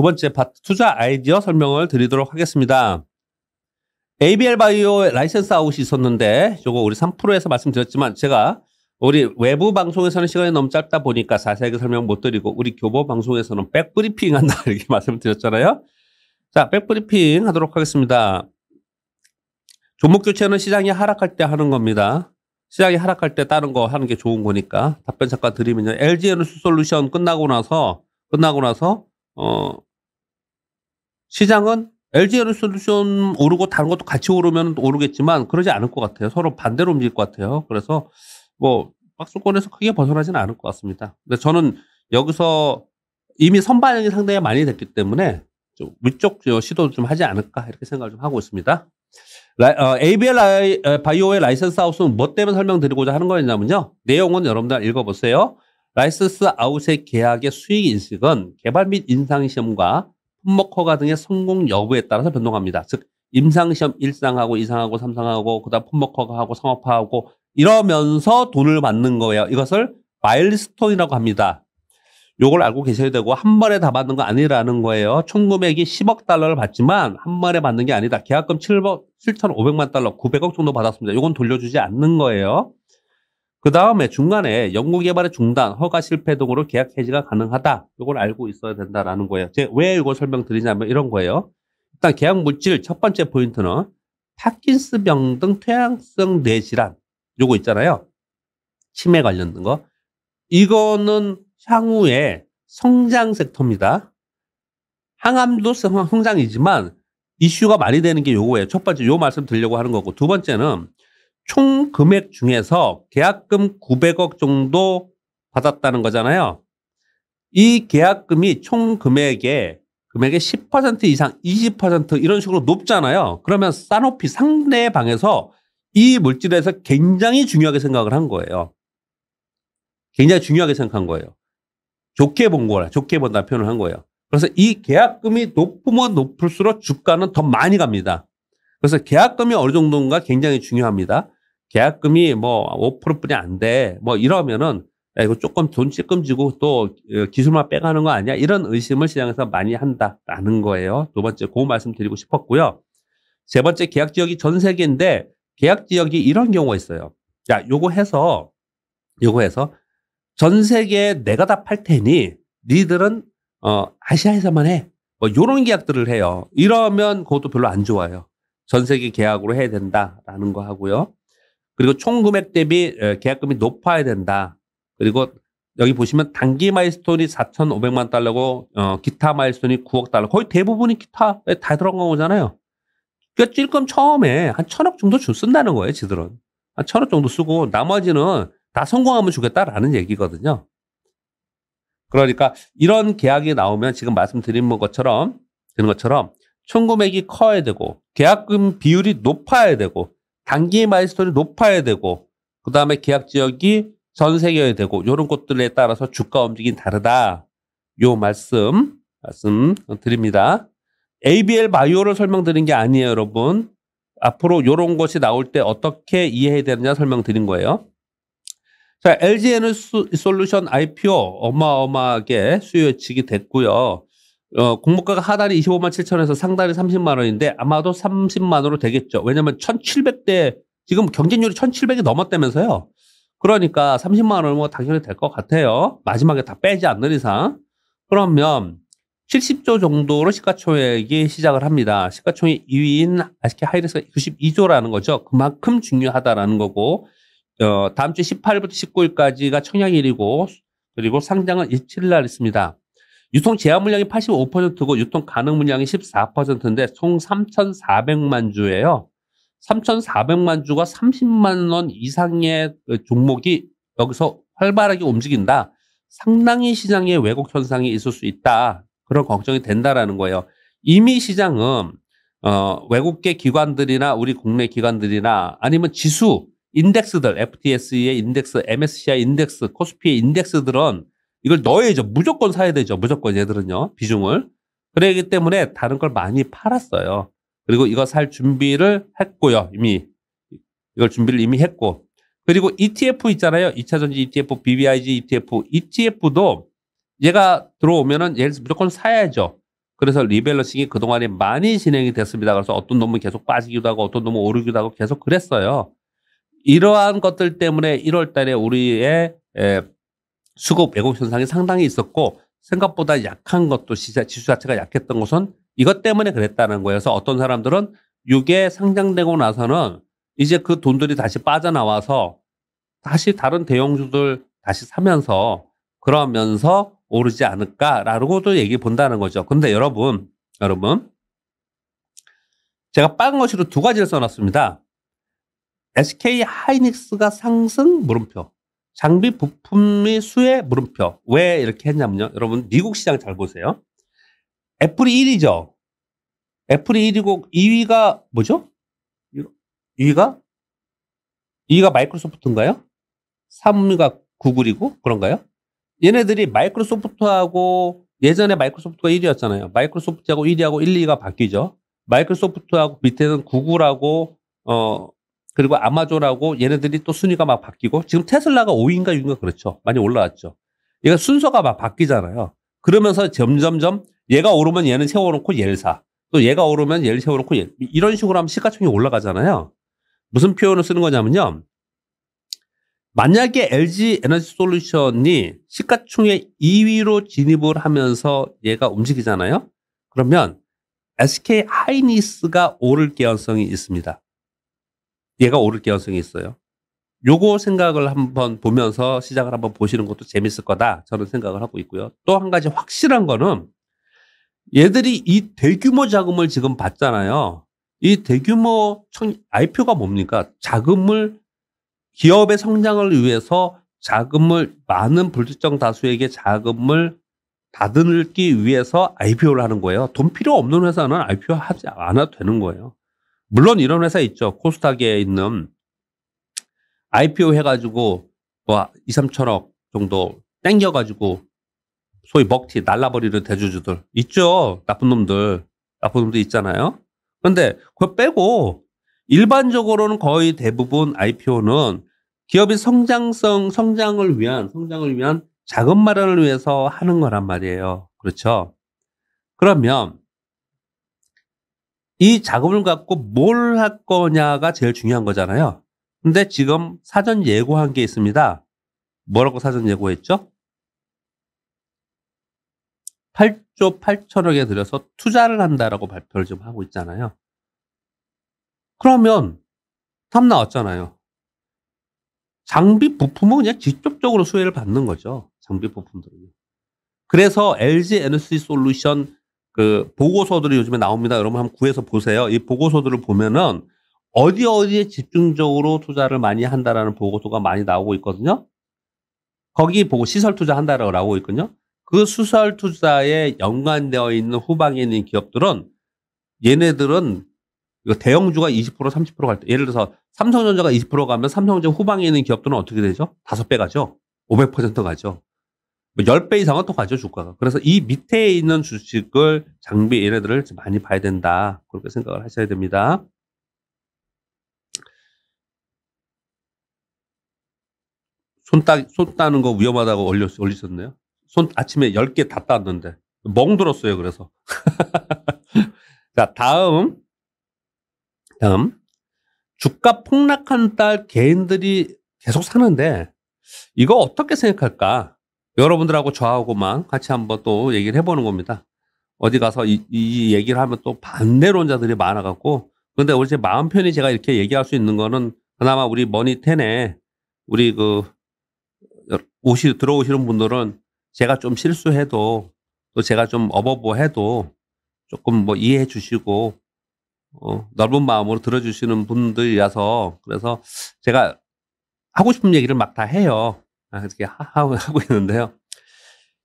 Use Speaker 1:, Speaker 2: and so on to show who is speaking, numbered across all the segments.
Speaker 1: 두 번째 파트 투자 아이디어 설명을 드리도록 하겠습니다. ABL 바이오 라이센스 아웃이 있었는데 이거 우리 3%에서 말씀드렸지만 제가 우리 외부 방송에서는 시간이 너무 짧다 보니까 자세하게 설명 못 드리고 우리 교보 방송에서는 백브리핑 한다 이렇게 말씀드렸잖아요. 자, 백브리핑 하도록 하겠습니다. 종목 교체는 시장이 하락할 때 하는 겁니다. 시장이 하락할 때 다른 거 하는 게 좋은 거니까 답변 잠깐 드리면요. LG 에너지 솔루션 끝나고 나서 끝나고 나서 어 시장은 LG 에너솔루션 오르고 다른 것도 같이 오르면 오르겠지만 그러지 않을 것 같아요. 서로 반대로 움직일 것 같아요. 그래서 뭐 박수권에서 크게 벗어나지는 않을 것 같습니다. 근데 저는 여기서 이미 선반영이 상당히 많이 됐기 때문에 좀 위쪽 시도도 좀 하지 않을까 이렇게 생각을 좀 하고 있습니다. 어, ABL 바이오의 라이센스 아웃은 뭐 때문에 설명드리고자 하는 거였냐면요. 내용은 여러분들 읽어보세요. 라이센스 아웃의 계약의 수익 인식은 개발 및 인상 시험과 품목 허가 등의 성공 여부에 따라서 변동합니다. 즉 임상시험 1상하고2상하고3상하고 그다음 품목 허가하고 상업화하고 이러면서 돈을 받는 거예요. 이것을 마일리스톤이라고 합니다. 요걸 알고 계셔야 되고 한 번에 다 받는 거 아니라는 거예요. 총 금액이 10억 달러를 받지만 한 번에 받는 게 아니다. 계약금 7억 7,500만 달러, 900억 정도 받았습니다. 요건 돌려주지 않는 거예요. 그 다음에 중간에 연구개발의 중단, 허가 실패 등으로 계약 해지가 가능하다. 이걸 알고 있어야 된다라는 거예요. 제가 왜 이걸 설명드리냐면 이런 거예요. 일단 계약 물질 첫 번째 포인트는 파킨스병 등 퇴행성 뇌질환 요거 있잖아요. 치매 관련된 거. 이거는 향후에 성장 섹터입니다. 항암도 성장이지만 이슈가 많이 되는 게 요거예요. 첫 번째 요 말씀 드리려고 하는 거고 두 번째는 총 금액 중에서 계약금 900억 정도 받았다는 거잖아요. 이 계약금이 총 금액의 금액의 10% 이상 20% 이런 식으로 높잖아요. 그러면 사노피 상대방에서 이 물질에 서 굉장히 중요하게 생각을 한 거예요. 굉장히 중요하게 생각한 거예요. 좋게 본 거라 좋게 본다 는 표현을 한 거예요. 그래서 이 계약금이 높으면 높을수록 주가는 더 많이 갑니다. 그래서 계약금이 어느 정도인가 굉장히 중요합니다. 계약금이 뭐 5%뿐이 안 돼. 뭐 이러면은 야, 이거 조금 돈 찔끔지고 또 어, 기술만 빼가는 거 아니야? 이런 의심을 시장에서 많이 한다라는 거예요. 두 번째 고 말씀 드리고 싶었고요. 세 번째 계약 지역이 전 세계인데 계약 지역이 이런 경우가 있어요. 자, 요거 해서 요거 해서 전세계 내가 다 팔 테니 니들은 어 아시아에서만 해. 뭐 요런 계약들을 해요. 이러면 그것도 별로 안 좋아요. 전세계 계약으로 해야 된다라는 거 하고요. 그리고 총 금액 대비 계약금이 높아야 된다. 그리고 여기 보시면 단기 마일스톤이 4,500만 달러고 어, 기타 마일스톤이 9억 달러. 거의 대부분이 기타에 다 들어간 거잖아요. 그러니까 찔끔 처음에 한 천억 정도 주 쓴다는 거예요, 지들은. 한 천억 정도 쓰고 나머지는 다 성공하면 주겠다라는 얘기거든요. 그러니까 이런 계약이 나오면 지금 말씀드린 것처럼 되는 것처럼 총금액이 커야 되고 계약금 비율이 높아야 되고 단기 마일스톤이 높아야 되고 그 다음에 계약 지역이 전 세계여야 되고 이런 것들에 따라서 주가 움직임 이 다르다. 요 말씀 말씀 드립니다. ABL 바이오를 설명드린 게 아니에요, 여러분. 앞으로 요런 것이 나올 때 어떻게 이해해야 되느냐 설명드린 거예요. 자, LG 에너지 솔루션 IPO 어마어마하게 수요 예측이 됐고요. 어, 공모가가 하단이 25만 7천에서 상단이 30만 원인데 아마도 30만으로 되겠죠. 왜냐면 1,700대 지금 경쟁률이 1,700이 넘었다면서요. 그러니까 30만 원뭐 당연히 될 것 같아요. 마지막에 다 빼지 않는 이상. 그러면 70조 정도로 시가총액이 시작을 합니다. 시가총액 2위인 아시케 하이렉스가 92조라는 거죠. 그만큼 중요하다라는 거고 어, 다음 주 18일부터 19일까지가 청약일이고 그리고 상장은 27일 날 있습니다. 유통 제한 물량이 85%고 유통 가능 물량이 14%인데 총 3,400만 주예요. 3,400만 주가 30만 원 이상의 그 종목이 여기서 활발하게 움직인다. 상당히 시장에 왜곡 현상이 있을 수 있다. 그런 걱정이 된다라는 거예요. 이미 시장은 어, 외국계 기관들이나 우리 국내 기관들이나 아니면 지수 인덱스들 FTSE의 인덱스, MSCI 인덱스, 코스피의 인덱스들은 이걸 넣어야죠. 무조건 사야 되죠. 무조건 얘들은요. 비중을. 그러기 때문에 다른 걸 많이 팔았어요. 그리고 이거 살 준비를 했고요. 이미 이걸 준비를 이미 했고. 그리고 ETF 있잖아요. 2차전지 ETF, BBIG ETF, ETF도 얘가 들어오면은 얘를 무조건 사야죠. 그래서 리밸런싱이 그동안에 많이 진행이 됐습니다. 그래서 어떤 놈은 계속 빠지기도 하고 어떤 놈은 오르기도 하고 계속 그랬어요. 이러한 것들 때문에 1월 달에 우리의 에, 수급 왜곡 현상이 상당히 있었고 생각보다 약한 것도 시자, 지수 자체가 약했던 것은 이것 때문에 그랬다는 거여서 어떤 사람들은 이게 상장되고 나서는 이제 그 돈들이 다시 빠져나와서 다시 다른 대형주들 다시 사면서 그러면서 오르지 않을까라고도 얘기 본다는 거죠. 근데 여러분, 여러분, 제가 빨간 것으로 두 가지를 써놨습니다. SK 하이닉스가 상승 물음표. 장비 부품의 수혜 물음표. 왜 이렇게 했냐면요. 여러분 미국 시장 잘 보세요. 애플이 1위죠. 애플이 1위고 2위가 뭐죠? 2위가 2위가 마이크로소프트인가요? 3위가 구글이고 그런가요? 얘네들이 마이크로소프트하고 예전에 마이크로소프트가 1위였잖아요. 마이크로소프트하고 1위하고 1, 2가 바뀌죠. 마이크로소프트하고 밑에는 구글하고 어 그리고 아마존하고 얘네들이 또 순위가 막 바뀌고 지금 테슬라가 5위인가 6위인가 그렇죠. 많이 올라왔죠. 얘가 순서가 막 바뀌잖아요. 그러면서 점점점 얘가 오르면 얘는 세워놓고 얘를 사. 또 얘가 오르면 얘를 세워놓고 얘. 이런 식으로 하면 시가총이 올라가잖아요. 무슨 표현을 쓰는 거냐면요. 만약에 LG 에너지 솔루션이 시가총의 2위로 진입을 하면서 얘가 움직이잖아요. 그러면 SK 하이니스가 오를 개연성이 있습니다. 얘가 오를 개연성이 있어요. 요거 생각을 한번 보면서 시작을 한번 보시는 것도 재밌을 거다. 저는 생각을 하고 있고요. 또 한 가지 확실한 거는 얘들이 이 대규모 자금을 지금 받잖아요. 이 대규모 청, IPO가 뭡니까? 자금을 기업의 성장을 위해서 자금을 많은 불특정 다수에게 자금을 다듬기 위해서 IPO를 하는 거예요. 돈 필요 없는 회사는 IPO 하지 않아도 되는 거예요. 물론 이런 회사 있죠. 코스닥에 있는 IPO 해가지고 뭐 2, 3천억 정도 땡겨가지고 소위 먹튀 날라버리는 대주주들 있죠. 나쁜 놈들. 나쁜 놈들 있잖아요. 그런데 그거 빼고 일반적으로는 거의 대부분 IPO는 기업이 성장성, 성장을 위한, 성장을 위한 자금 마련을 위해서 하는 거란 말이에요. 그렇죠? 그러면 이 자금을 갖고 뭘 할 거냐가 제일 중요한 거잖아요. 근데 지금 사전 예고한 게 있습니다. 뭐라고 사전 예고했죠? 8조 8천억에 들여서 투자를 한다라고 발표를 좀 하고 있잖아요. 그러면 탐 나왔잖아요. 장비 부품은 그냥 직접적으로 수혜를 받는 거죠. 장비 부품들은. 그래서 LG 에너지 솔루션 그 보고서들이 요즘에 나옵니다. 여러분 한번 구해서 보세요. 이 보고서들을 보면은 어디 어디에 집중적으로 투자를 많이 한다라는 보고서가 많이 나오고 있거든요. 거기 보고 시설 투자 한다라고 나오고 있거든요. 그 수설 투자에 연관되어 있는 후방에 있는 기업들은 얘네들은 대형주가 20% 30%갈 때, 예를 들어서 삼성전자가 20% 가면 삼성전자 후방에 있는 기업들은 어떻게 되죠? 다섯 배 가죠? 500% 가죠? 10배 뭐 이상은 또 가죠, 주가가. 그래서 이 밑에 있는 주식을 장비 얘네들을 많이 봐야 된다. 그렇게 생각을 하셔야 됩니다. 손, 따, 손 따는 거 위험하다고 올렸, 올리셨네요. 손 아침에 10개 다 땄는데. 멍 들었어요, 그래서. 자, 다음. 다음. 주가 폭락한 딸 개인들이 계속 사는데 이거 어떻게 생각할까? 여러분들하고 저하고만 같이 한번 또 얘기를 해보는 겁니다. 어디 가서 이, 이 얘기를 하면 또 반대론자들이 많아갖고 근데 어제 마음 편히 제가 이렇게 얘기할 수 있는 거는 그나마 우리 머니텐에 우리 그 오시 들어오시는 분들은 제가 좀 실수해도 또 제가 좀 어버버해도 조금 뭐 이해해 주시고 어, 넓은 마음으로 들어주시는 분들이라서 그래서 제가 하고 싶은 얘기를 막 다 해요. 이렇게 아, 하고 하하 있는데요.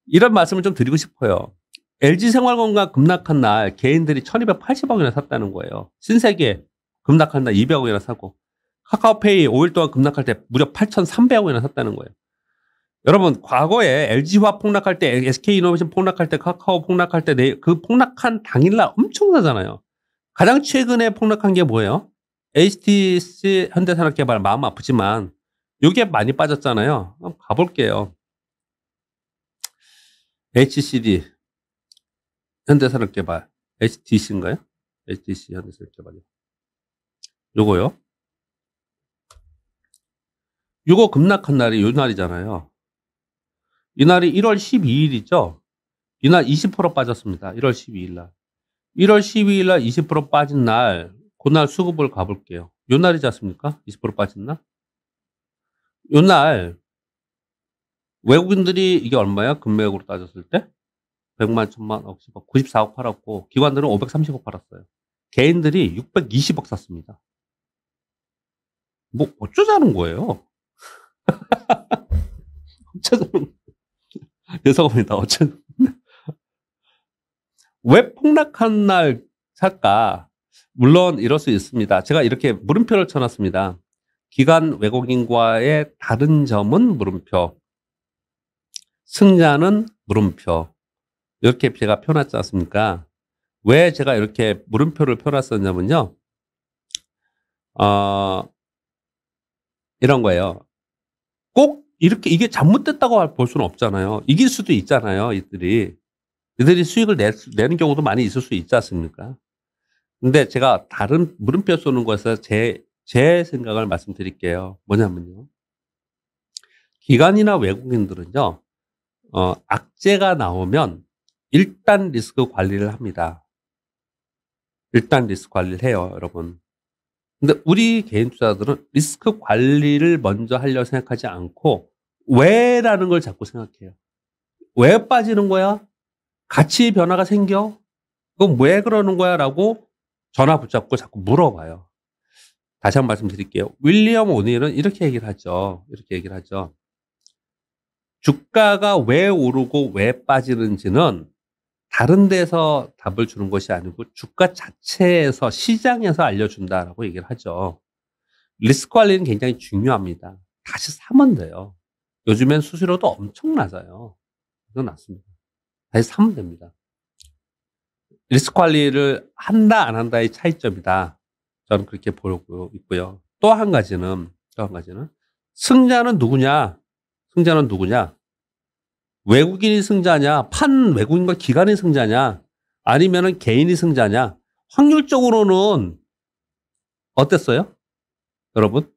Speaker 1: 이런 말씀을 좀 드리고 싶어요. LG 생활공강 급락한 날 개인들이 1280억이나 샀다는 거예요. 신세계 급락한 날 200억이나 사고 카카오페이 5일 동안 급락할 때 무려 8,300억이나 샀다는 거예요. 여러분 과거에 LG화 폭락할 때 SK이노베이션 폭락할 때 카카오 폭락할 때 그 폭락한 당일날 엄청나잖아요. 가장 최근에 폭락한 게 뭐예요? HTC 현대산업개발 마음 아프지만 요게 많이 빠졌잖아요. 한번 가볼게요. HCD 현대산업개발 HDC인가요? HDC 현대산업개발이요. 요거요. 요거 급락한 날이 요 날이잖아요. 이 날이 1월 12일이죠. 이날 20% 빠졌습니다. 1월 12일 날. 1월 12일 날 20% 빠진 날, 그 날 수급을 가볼게요. 요 날이지 않습니까? 20% 빠진 날? 옛날 외국인들이 이게 얼마야? 금매액으로 따졌을 때? 100만, 1000만, 억, 1 94억 팔았고 기관들은 530억 팔았어요. 개인들이 620억 샀습니다. 뭐 어쩌자는 거예요? 어쩌자는 죄송합니다. 어쩌 왜 폭락한 날 살까? 물론 이럴 수 있습니다. 제가 이렇게 물음표를 쳐놨습니다. 기간 외국인과의 다른 점은 물음표. 승자는 물음표. 이렇게 제가 표놨지 않습니까? 왜 제가 이렇게 물음표를 표놨었냐면요. 어, 이런 거예요. 꼭 이렇게 이게 잘못됐다고 볼 수는 없잖아요. 이길 수도 있잖아요. 이들이. 이들이 수익을 내, 내는 경우도 많이 있을 수 있지 않습니까? 근데 제가 다른 물음표 쏘는 것에서 제제 생각을 말씀드릴게요. 뭐냐면요. 기관이나 외국인들은요, 어, 악재가 나오면 일단 리스크 관리를 합니다. 일단 리스크 관리를 해요, 여러분. 근데 우리 개인 투자들은 리스크 관리를 먼저 하려고 생각하지 않고 왜라는 걸 자꾸 생각해요. 왜 빠지는 거야? 같이 변화가 생겨? 그건 왜 그러는 거야? 라고 전화 붙잡고 자꾸 물어봐요. 다시 한 번 말씀드릴게요. 윌리엄 오닐은 이렇게 얘기를 하죠. 이렇게 얘기를 하죠. 주가가 왜 오르고 왜 빠지는지는 다른 데서 답을 주는 것이 아니고 주가 자체에서 시장에서 알려준다라고 얘기를 하죠. 리스크 관리는 굉장히 중요합니다. 다시 사면 돼요. 요즘엔 수수료도 엄청 낮아요. 이건 낮습니다. 다시 사면 됩니다. 리스크 관리를 한다 안 한다의 차이점이다. 저는 그렇게 보고 있고요. 또 한 가지는 또 한 가지는 승자는 누구냐? 승자는 누구냐? 외국인이 승자냐? 판 외국인과 기관이 승자냐? 아니면 개인이 승자냐? 확률적으로는 어땠어요? 여러분?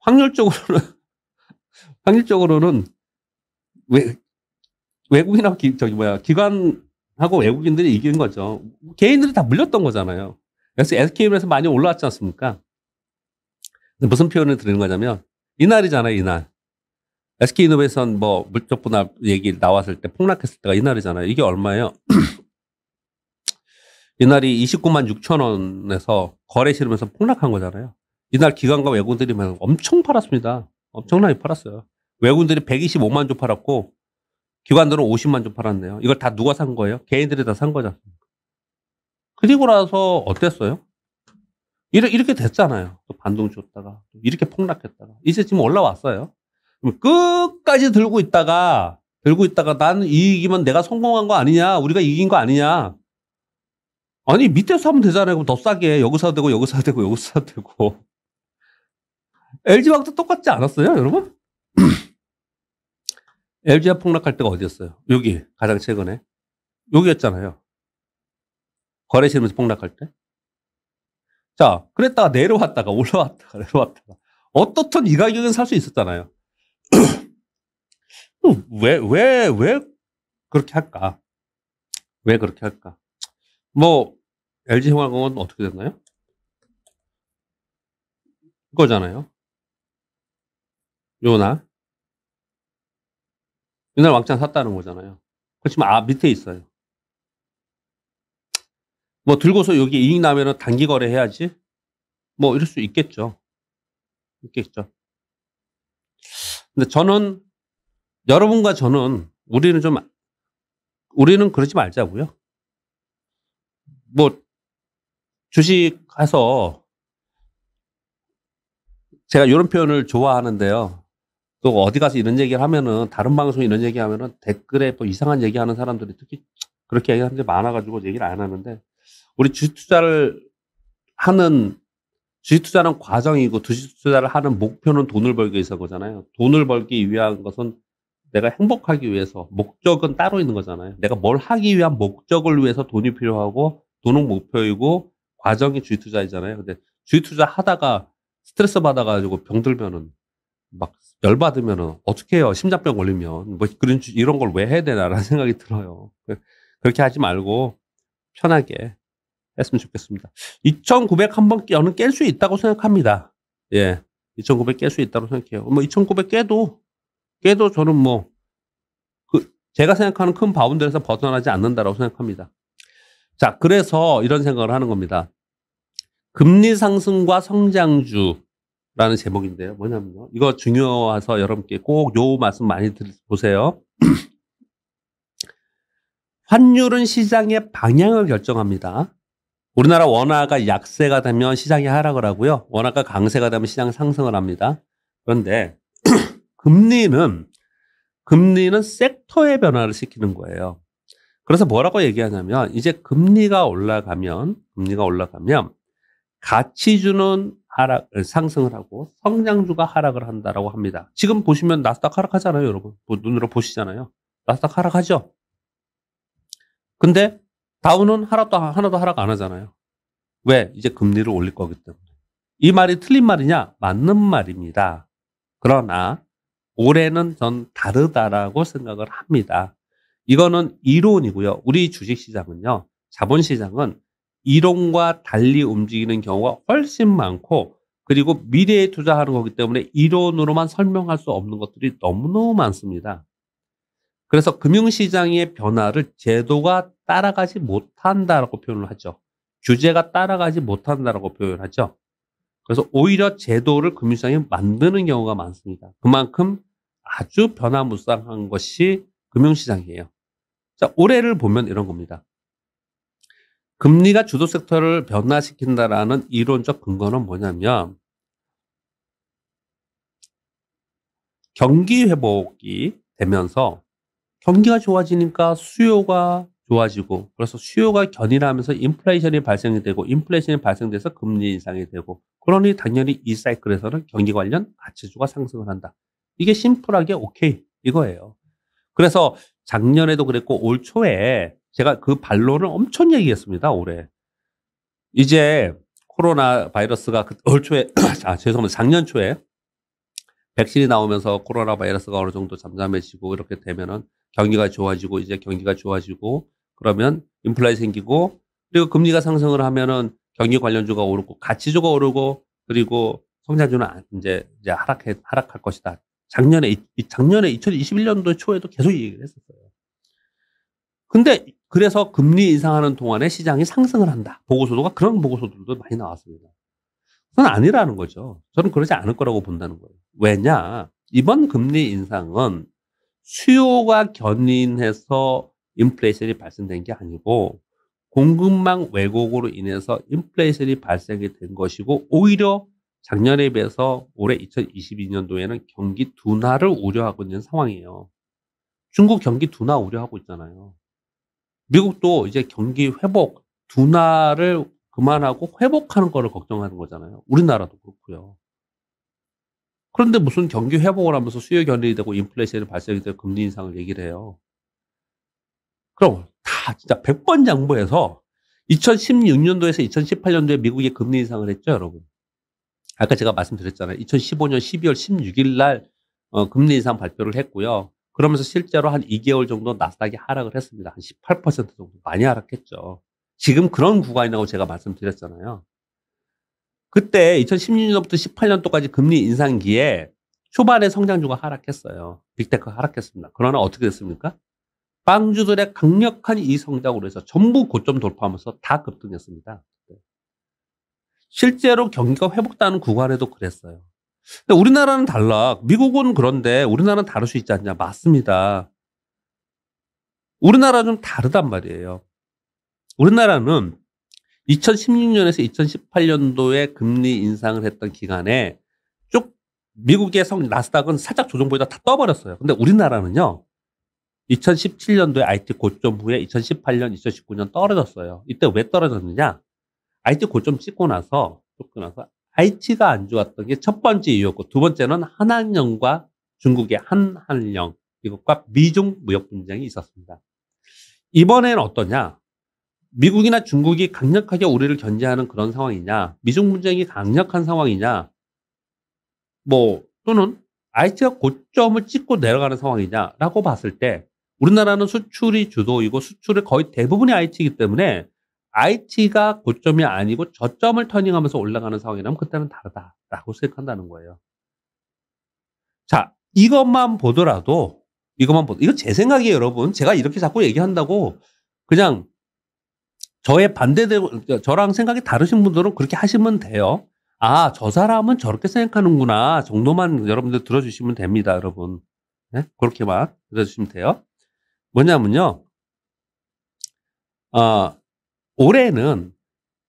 Speaker 1: 확률적으로는 확률적으로는 외 외국인하고 기, 저기 뭐야 기관하고 외국인들이 이긴 거죠. 개인들이 다 물렸던 거잖아요. 역시 SK에서 많이 올라왔지 않습니까? 무슨 표현을 드리는 거냐면 이날이잖아요, 이날. SK 이노베이션 뭐 물적 분할 얘기 나왔을 때 폭락했을 때가 이날이잖아요. 이게 얼마예요? 이날이 29만 6천 원에서 거래 실으면서 폭락한 거잖아요. 이날 기관과 외국인들이 엄청 팔았습니다. 엄청나게 팔았어요. 외국인들이 125만 주 팔았고 기관들은 50만 주 팔았네요. 이걸 다 누가 산 거예요? 개인들이 다 산 거잖아요. 그리고 나서 어땠어요? 이렇게 됐잖아요. 반동 줬다가 이렇게 폭락했다가 이제 지금 올라왔어요. 끝까지 들고 있다가 들고 있다가 나는 이익이면 내가 성공한 거 아니냐 우리가 이긴 거 아니냐 아니 밑에서 하면 되잖아요. 더 싸게 여기서 되고 여기서 되고 여기서 되고 LG박도 똑같지 않았어요 여러분? LG가 폭락할 때가 어디였어요? 여기 가장 최근에 여기였잖아요. 거래 시름에서 폭락할 때. 자, 그랬다가 내려왔다가 올라왔다가 내려왔다가 어떻든 이 가격은 살 수 있었잖아요. 음, 왜, 왜, 왜 그렇게 할까? 왜 그렇게 할까? 뭐, LG생활공원 어떻게 됐나요? 이거잖아요. 요나 요날 왕창 샀다는 거잖아요. 그렇지만, 아, 밑에 있어요. 뭐 들고서 여기 이익 나면은 단기 거래 해야지. 뭐 이럴 수 있겠죠. 있겠죠. 근데 저는 여러분과 저는 우리는 좀 우리는 그러지 말자고요. 뭐 주식 가서 제가 이런 표현을 좋아하는데요. 또 어디 가서 이런 얘기를 하면은 다른 방송 이런 얘기 하면은 댓글에 뭐 이상한 얘기 하는 사람들이 특히 그렇게 얘기하는 게 많아가지고 얘기를 안 하는데 우리 주식 투자를 하는 주식 투자는 과정이고 주식 투자를 하는 목표는 돈을 벌기 위해서 거잖아요. 돈을 벌기 위한 것은 내가 행복하기 위해서 목적은 따로 있는 거잖아요. 내가 뭘 하기 위한 목적을 위해서 돈이 필요하고 돈은 목표이고 과정이 주식 투자이잖아요. 근데 주식 투자 하다가 스트레스 받아가지고 병들면은 막 열받으면은 어떻게 해요? 심장병 걸리면 뭐 그런 이런 걸 왜 해야 되나라는 생각이 들어요. 그렇게 하지 말고 편하게 했으면 좋겠습니다. 2,900 한번 어는 깰 수 있다고 생각합니다. 예. 2,900 깰 수 있다고 생각해요. 뭐 2,900 깨도 깨도 저는 뭐그 제가 생각하는 큰 바운드에서 벗어나지 않는다라고 생각합니다. 자, 그래서 이런 생각을 하는 겁니다. 금리 상승과 성장주라는 제목인데요. 뭐냐면요. 이거 중요해서 여러분께 꼭 요 말씀 많이 들, 보세요. 환율은 시장의 방향을 결정합니다. 우리나라 원화가 약세가 되면 시장이 하락을 하고요. 원화가 강세가 되면 시장 상승을 합니다. 그런데 금리는 금리는 섹터의 변화를 시키는 거예요. 그래서 뭐라고 얘기하냐면 이제 금리가 올라가면 금리가 올라가면 가치주는 하락 상승을 하고 성장주가 하락을 한다라고 합니다. 지금 보시면 나스닥 하락하잖아요, 여러분. 뭐 눈으로 보시잖아요. 나스닥 하락하죠. 근데 다운은하락도 하나도 하락 안 하잖아요. 왜? 이제 금리를 올릴 거기 때문에. 이 말이 틀린 말이냐? 맞는 말입니다. 그러나 올해는 전 다르다라고 생각을 합니다. 이거는 이론이고요. 우리 주식시장은요. 자본시장은 이론과 달리 움직이는 경우가 훨씬 많고 그리고 미래에 투자하는 거기 때문에 이론으로만 설명할 수 없는 것들이 너무너무 많습니다. 그래서 금융시장의 변화를 제도가 따라가지 못한다라고 표현을 하죠. 규제가 따라가지 못한다라고 표현하죠. 을 그래서 오히려 제도를 금융시장이 만드는 경우가 많습니다. 그만큼 아주 변화무쌍한 것이 금융시장이에요. 자, 올해를 보면 이런 겁니다. 금리가 주도 섹터를 변화시킨다라는 이론적 근거는 뭐냐면 경기 회복이 되면서 경기가 좋아지니까 수요가 좋아지고 그래서 수요가 견인하면서 인플레이션이 발생이 되고 인플레이션이 발생돼서 금리 인상이 되고 그러니 당연히 이 사이클에서는 경기 관련 가치주가 상승을 한다. 이게 심플하게 오케이 이거예요. 그래서 작년에도 그랬고 올 초에 제가 그 반론을 엄청 얘기했습니다. 올해 이제 코로나 바이러스가 그올 초에 아 죄송합니다. 작년 초에 백신이 나오면서 코로나 바이러스가 어느 정도 잠잠해지고 이렇게 되면은 경기가 좋아지고 이제 경기가 좋아지고 그러면 인플라이 생기고 그리고 금리가 상승을 하면은 경기 관련주가 오르고 가치주가 오르고 그리고 성장주는 이제 이제 하락해 하락할 것이다. 작년에 작년에 2021년도 초에도 계속 얘기를 했었어요. 근데 그래서 금리 인상하는 동안에 시장이 상승을 한다. 보고서도가 그런 보고서들도 많이 나왔습니다. 그건 아니라는 거죠. 저는 그러지 않을 거라고 본다는 거예요. 왜냐? 이번 금리 인상은 수요가 견인해서 인플레이션이 발생된 게 아니고 공급망 왜곡으로 인해서 인플레이션이 발생이 된 것이고 오히려 작년에 비해서 올해 2022년도에는 경기 둔화를 우려하고 있는 상황이에요. 중국 경기 둔화 우려하고 있잖아요. 미국도 이제 경기 회복, 둔화를 그만하고 회복하는 거를 걱정하는 거잖아요. 우리나라도 그렇고요. 그런데 무슨 경기 회복을 하면서 수요 견렬이 되고 인플레이션이 발생이 되고 금리 인상을 얘기를 해요. 그럼 다 진짜 100번 장부해서 2016년도에서 2018년도에 미국이 금리 인상을 했죠, 여러분. 아까 제가 말씀드렸잖아요. 2015년 12월 16일 날 어, 금리 인상 발표를 했고요. 그러면서 실제로 한 2개월 정도 나스닥이 하락을 했습니다. 한 18% 정도 많이 하락했죠. 지금 그런 구간이라고 제가 말씀드렸잖아요. 그때 2016년부터 18년도까지 금리 인상기에 초반에 성장주가 하락했어요. 빅테크 하락했습니다. 그러나 어떻게 됐습니까? 빵주들의 강력한 이성장으로 해서 전부 고점 돌파하면서 다 급등했습니다. 네. 실제로 경기가 회복되는 구간에도 그랬어요. 근데 우리나라는 달라. 미국은 그런데 우리나라는 다를 수 있지 않냐? 맞습니다. 우리나라는 좀 다르단 말이에요. 우리나라는 2016년에서 2018년도에 금리 인상을 했던 기간에 쭉 미국의 성 나스닥은 살짝 조정보이다 다 떠버렸어요. 근데 우리나라는요. 2017년도에 IT 고점 후에 2018년, 2019년 떨어졌어요. 이때 왜 떨어졌느냐? IT 고점 찍고 나서, 찍고 나서 IT가 안 좋았던 게 첫 번째 이유였고, 두 번째는 한한령과 중국의 한한령, 이것과 미중 무역 분쟁이 있었습니다. 이번에는 어떠냐? 미국이나 중국이 강력하게 우리를 견제하는 그런 상황이냐? 미중 분쟁이 강력한 상황이냐? 뭐, 또는 IT가 고점을 찍고 내려가는 상황이냐라고 봤을 때 우리나라는 수출이 주도이고 수출의 거의 대부분이 IT이기 때문에 IT가 고점이 아니고 저점을 터닝하면서 올라가는 상황이라면 그때는 다르다라고 생각한다는 거예요. 자, 이것만 보더라도 이것만 보 이거 제 생각이에요, 여러분. 제가 이렇게 자꾸 얘기한다고 그냥 저의 반대되고 그러니까 저랑 생각이 다르신 분들은 그렇게 하시면 돼요. 아, 저 사람은 저렇게 생각하는구나 정도만 여러분들 들어주시면 됩니다, 여러분. 네? 그렇게만 들어주시면 돼요. 뭐냐면요. 어, 올해는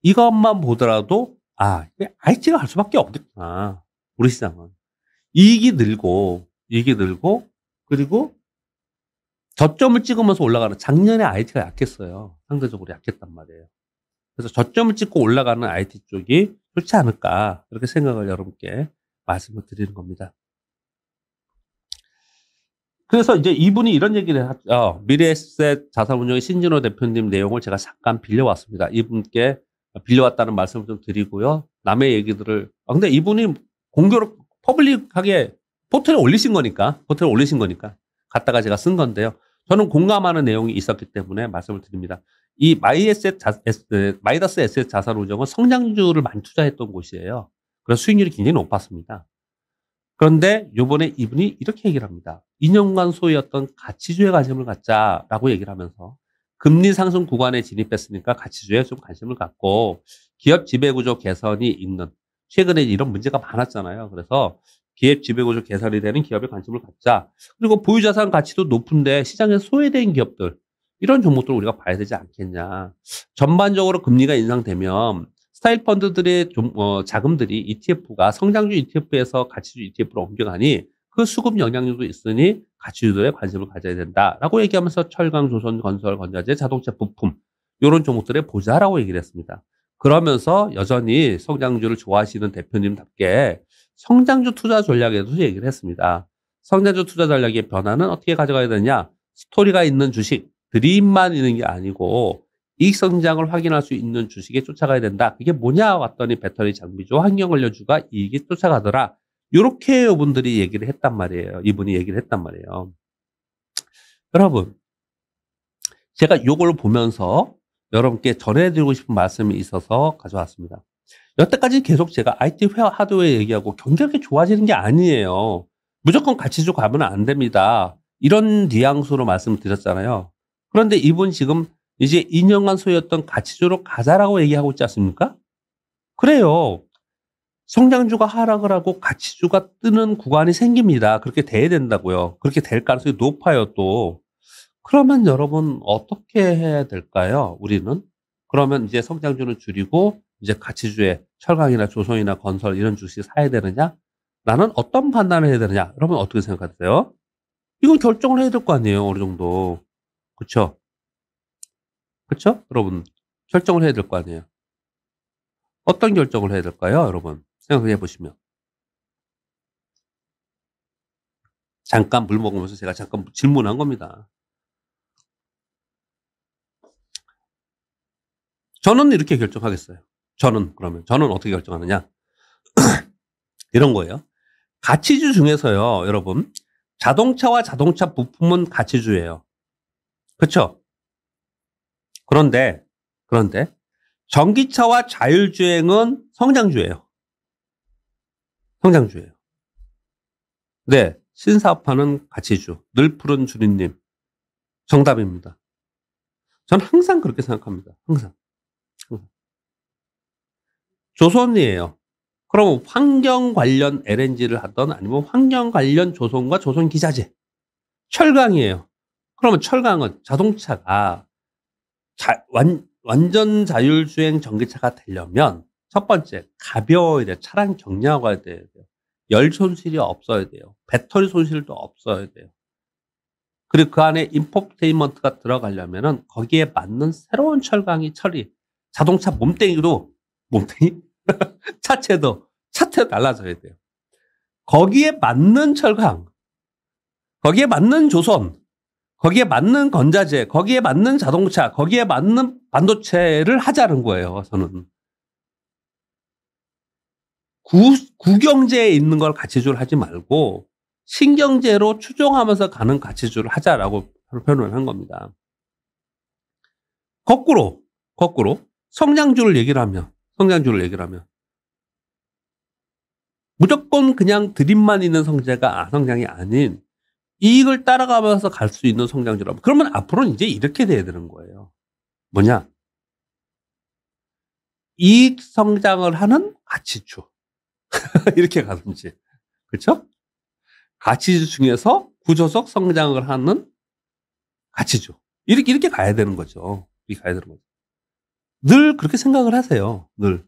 Speaker 1: 이것만 보더라도 아, IT가 할 수밖에 없겠구나. 아, 우리 시장은. 이익이 늘고, 이익이 늘고, 그리고 저점을 찍으면서 올라가는 작년에 IT가 약했어요. 상대적으로 약했단 말이에요. 그래서 저점을 찍고 올라가는 IT 쪽이 좋지 않을까 이렇게 생각을 여러분께 말씀을 드리는 겁니다. 그래서 이제 이분이 이런 얘기를 하죠 어, 미래에셋 자산운용의 신진호 대표님 내용을 제가 잠깐 빌려왔습니다. 이분께 빌려왔다는 말씀을 좀 드리고요. 남의 얘기들을. 아, 근데 이분이 공교롭, 퍼블릭하게 포털에 올리신 거니까, 포털에 올리신 거니까, 갖다가 제가 쓴 건데요. 저는 공감하는 내용이 있었기 때문에 말씀을 드립니다. 이 마이에셋 자, 네, 마이다스 에셋 자산 운용은 성장주를 많이 투자했던 곳이에요. 그래서 수익률이 굉장히 높았습니다. 그런데 요번에 이분이 이렇게 얘기를 합니다. 2년간 소위 어떤 가치주의 관심을 갖자라고 얘기를 하면서 금리 상승 구간에 진입했으니까 가치주에좀 관심을 갖고 기업 지배구조 개선이 있는 최근에 이런 문제가 많았잖아요. 그래서 기업 지배구조 개선이 되는 기업에 관심을 갖자. 그리고 보유자산 가치도 높은데 시장에 소외된 기업들 이런 종목들 을 우리가 봐야 되지 않겠냐. 전반적으로 금리가 인상되면 스타일 펀드들의 좀, 어, 자금들이 ETF가 성장주 ETF에서 가치주 ETF로 옮겨가니 그 수급 영향력도 있으니 가치주도에 관심을 가져야 된다라고 얘기하면서 철강, 조선, 건설, 건자재, 자동차 부품 이런 종목들에 보자라고 얘기를 했습니다. 그러면서 여전히 성장주를 좋아하시는 대표님답게 성장주 투자 전략에도 얘기를 했습니다. 성장주 투자 전략의 변화는 어떻게 가져가야 되냐? 느 스토리가 있는 주식, 드림만 있는 게 아니고 이익 성장을 확인할 수 있는 주식에 쫓아가야 된다. 그게 뭐냐 왔더니 배터리 장비죠 환경원료주가 이익이 쫓아가더라. 이렇게 이분들이 얘기를 했단 말이에요. 이분이 얘기를 했단 말이에요. 여러분, 제가 이걸 보면서 여러분께 전해드리고 싶은 말씀이 있어서 가져왔습니다. 여태까지 계속 제가 IT 회화 하드웨어 얘기하고 경제력이 좋아지는 게 아니에요. 무조건 가치주 가면 안 됩니다. 이런 뉘앙스로 말씀드렸잖아요. 그런데 이분 지금 이제 2년간 소유했던 가치주로 가자라고 얘기하고 있지 않습니까? 그래요. 성장주가 하락을 하고 가치주가 뜨는 구간이 생깁니다. 그렇게 돼야 된다고요. 그렇게 될 가능성이 높아요, 또. 그러면 여러분 어떻게 해야 될까요? 우리는? 그러면 이제 성장주는 줄이고 이제 가치주에 철강이나 조선이나 건설 이런 주식 사야 되느냐? 나는 어떤 판단을 해야 되느냐? 여러분 어떻게 생각하세요? 이건 결정을 해야 될 거 아니에요, 어느 정도. 그렇죠? 그렇죠? 여러분 결정을 해야 될 거 아니에요. 어떤 결정을 해야 될까요? 여러분 생각해 보시면 잠깐 물 먹으면서 제가 잠깐 질문한 겁니다. 저는 이렇게 결정하겠어요. 저는 그러면 저는 어떻게 결정하느냐? 이런 거예요. 가치주 중에서요, 여러분 자동차와 자동차 부품은 가치주예요. 그렇죠? 그런데 그런데 전기차와 자율주행은 성장주예요. 성장주예요. 네, 신사업하는 가치주. 늘 푸른 주린님 정답입니다. 저는 항상 그렇게 생각합니다. 항상. 항상. 조선이에요. 그럼 환경 관련 LNG를 하던 아니면 환경 관련 조선과 조선 기자재. 철강이에요. 그러면 철강은 자동차가 자, 완, 완전 자율주행 전기차가 되려면 첫 번째 가벼워야 돼요. 차량 경량화가 돼야 돼요. 열 손실이 없어야 돼요. 배터리 손실도 없어야 돼요. 그리고 그 안에 인포테인먼트가 들어가려면 은 거기에 맞는 새로운 철강이 처리 자동차 몸뚱이로 몸뚱이 차체도 차체도 달라져야 돼요. 거기에 맞는 철강 거기에 맞는 조선 거기에 맞는 건자재, 거기에 맞는 자동차, 거기에 맞는 반도체를 하자는 거예요. 저는. 구, 구경제에 있는 걸가치주를 하지 말고 신경제로 추종하면서 가는 가치주를 하자라고 표현을 한 겁니다. 거꾸로, 거꾸로 성장주를 얘기를 하면, 성장주를 얘기를 하면 무조건 그냥 드림만 있는 성재가 아, 성장이 아닌 이익을 따라가면서 갈 수 있는 성장주라면 그러면 앞으로는 이제 이렇게 돼야 되는 거예요. 뭐냐? 이익 성장을 하는 가치주. 이렇게 가든지. 그렇죠? 가치주 중에서 구조적 성장을 하는 가치주. 이렇게 이렇게 가야 되는 거죠. 이렇게 가야 되는 거죠. 늘 그렇게 생각을 하세요. 늘.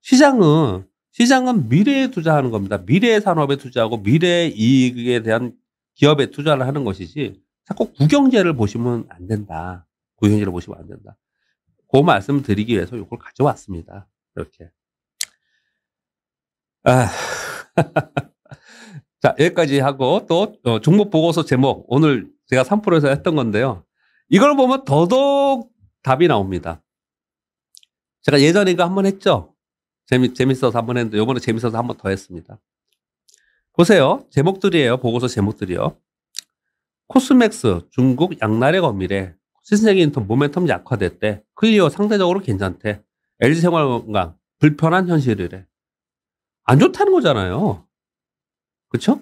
Speaker 1: 시장은 시장은 미래에 투자하는 겁니다. 미래 산업에 투자하고 미래 이익에 대한 기업에 투자를 하는 것이지 자꾸 구경제를 보시면 안 된다. 구경제를 보시면 안 된다. 그 말씀 을 드리기 위해서 이걸 가져왔습니다. 이렇게. 아. 자, 여기까지 하고 또 어, 종목 보고서 제목 오늘 제가 3%에서 했던 건데요. 이걸 보면 더더욱 답이 나옵니다. 제가 예전에 이거 한번 했죠. 재미, 재밌어서 한 번 했는데 요번에 재밌어서 한 번 더 했습니다. 보세요. 제목들이에요. 보고서 제목들이요. 코스맥스 중국 양날의 검이래. 신스템인턴 모멘텀 약화됐대. 클리어 상대적으로 괜찮대. LG 생활 건강 불편한 현실이래. 안 좋다는 거잖아요. 그렇죠?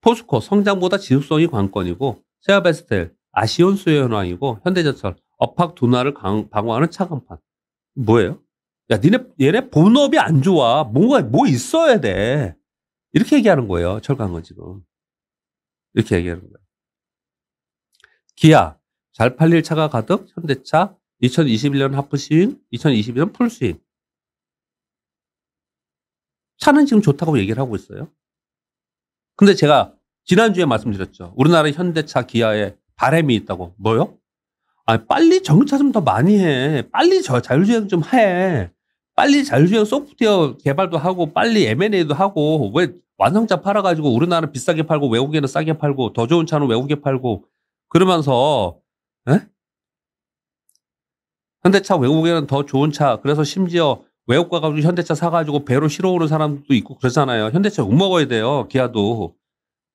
Speaker 1: 포스코 성장보다 지속성이 관건이고 세아베스텔 아시온 수요 현황이고 현대제철 업학 둔화를 방어하는 차감판 뭐예요? 야, 니네 얘네 본업이 안 좋아. 뭔가 뭐 있어야 돼. 이렇게 얘기하는 거예요. 철강은 지금. 이렇게 얘기하는 거예요. 기아, 잘 팔릴 차가 가득 현대차 2021년 하프 스윙, 2 0 2 1년풀 스윙. 차는 지금 좋다고 얘기를 하고 있어요. 근데 제가 지난주에 말씀드렸죠. 우리나라 현대차 기아에 바램이 있다고. 뭐요? 아, 빨리 정차 좀 더 많이 해. 빨리 저 자율주행 좀 해. 빨리 자율주행 소프트웨어 개발도 하고, 빨리 M&A도 하고, 왜 완성차 팔아가지고 우리나라 는 비싸게 팔고 외국에는 싸게 팔고 더 좋은 차는 외국에 팔고 그러면서 에? 예? 현대차 외국에는 더 좋은 차 그래서 심지어 외국 가가지고 현대차 사가지고 배로 실어오는 사람도 있고 그렇잖아요 현대차 욕 먹어야 돼요. 기아도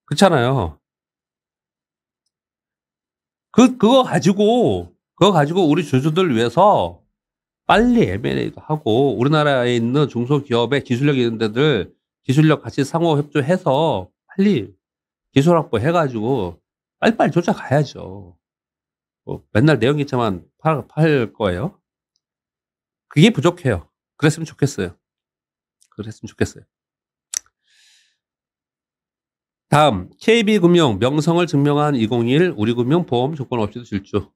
Speaker 1: 그렇잖아요. 그 그거 가지고 그거 가지고 우리 주주들 위해서 빨리 M&A도 하고 우리나라에 있는 중소기업의 기술력 있는 데들 기술력 같이 상호 협조해서 빨리 기술 확보 해가지고 빨리빨리 쫓아가야죠. 뭐 맨날 내연기차만 팔, 팔 거예요? 그게 부족해요. 그랬으면 좋겠어요. 그랬으면 좋겠어요. 다음 KB금융 명성을 증명한 2021 우리금융 보험 조건 없이도 질주.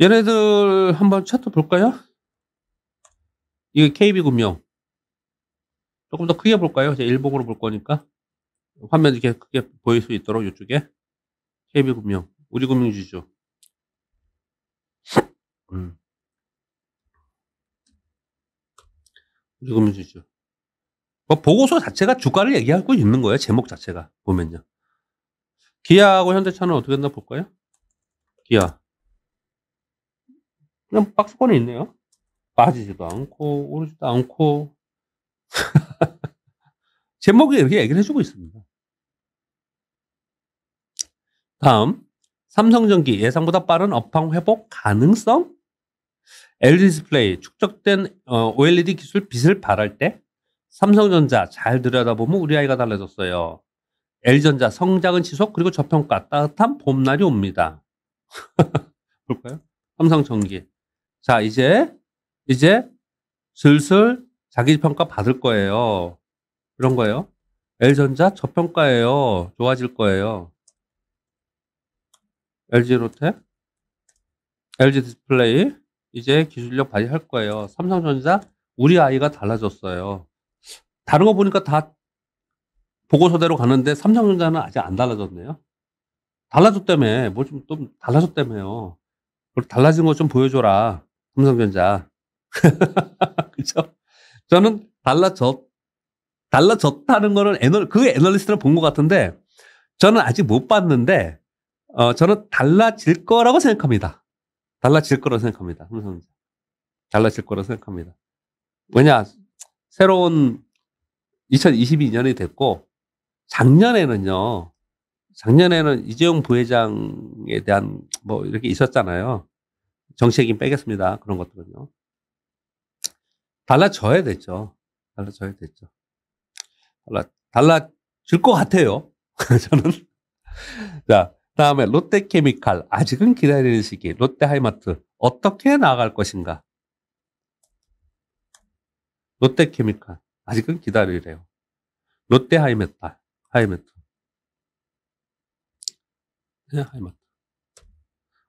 Speaker 1: 얘네들 한번 차트 볼까요? 이게 KB금융. 조금 더 크게 볼까요? 이제 일복으로 볼 거니까 화면 이렇게 크게 보일 수 있도록 이쪽에 KB금융 우리금융주죠. 음. 우리금융주죠. 뭐 보고서 자체가 주가를 얘기하고 있는 거예요. 제목 자체가 보면요. 기아하고 현대차는 어떻게 했나 볼까요? 기아. 그냥 박스권에 있네요. 빠지지도 않고 오르지도 않고 제목이 이렇게 얘기를 해주고 있습니다. 다음, 삼성전기 예상보다 빠른 업황 회복 가능성? LG 디스플레이 축적된 OLED 어, 기술 빛을 발할 때 삼성전자 잘 들여다보면 우리 아이가 달라졌어요. l 전자 성장은 지속 그리고 저평가 따뜻한 봄날이 옵니다. 볼까요? 삼성전기. 자 이제 이제 슬슬 자기 평가 받을 거예요. 이런 거예요. L전자 저평가예요. 좋아질 거예요. LG 롯데, LG 디스플레이 이제 기술력 발휘할 거예요. 삼성전자 우리 아이가 달라졌어요. 다른 거 보니까 다 보고서대로 가는데 삼성전자는 아직 안 달라졌네요. 달라졌다며 뭐좀 달라졌다며요. 달라진 거 좀 보여줘라 삼성전자. 그죠? 저는 달라졌, 달라졌다는 거는 애널, 그 애널리스트를 본 것 같은데 저는 아직 못 봤는데 어, 저는 달라질 거라고 생각합니다. 달라질 거라고 생각합니다. 삼성자 달라질 거라고 생각합니다. 왜냐, 새로운 2022년이 됐고, 작년에는요, 작년에는 이재용 부회장에 대한 뭐 이렇게 있었잖아요. 정책얘 빼겠습니다. 그런 것들은요. 달라져야 됐죠. 달라져야 됐죠. 달라, 달라질 것 같아요. 저는. 자, 다음에 롯데케미칼. 아직은 기다리는 시기. 롯데하이마트. 어떻게 나아갈 것인가? 롯데케미칼. 아직은 기다리래요. 롯데하이메탈. 하이메탈. 네, 하이마트.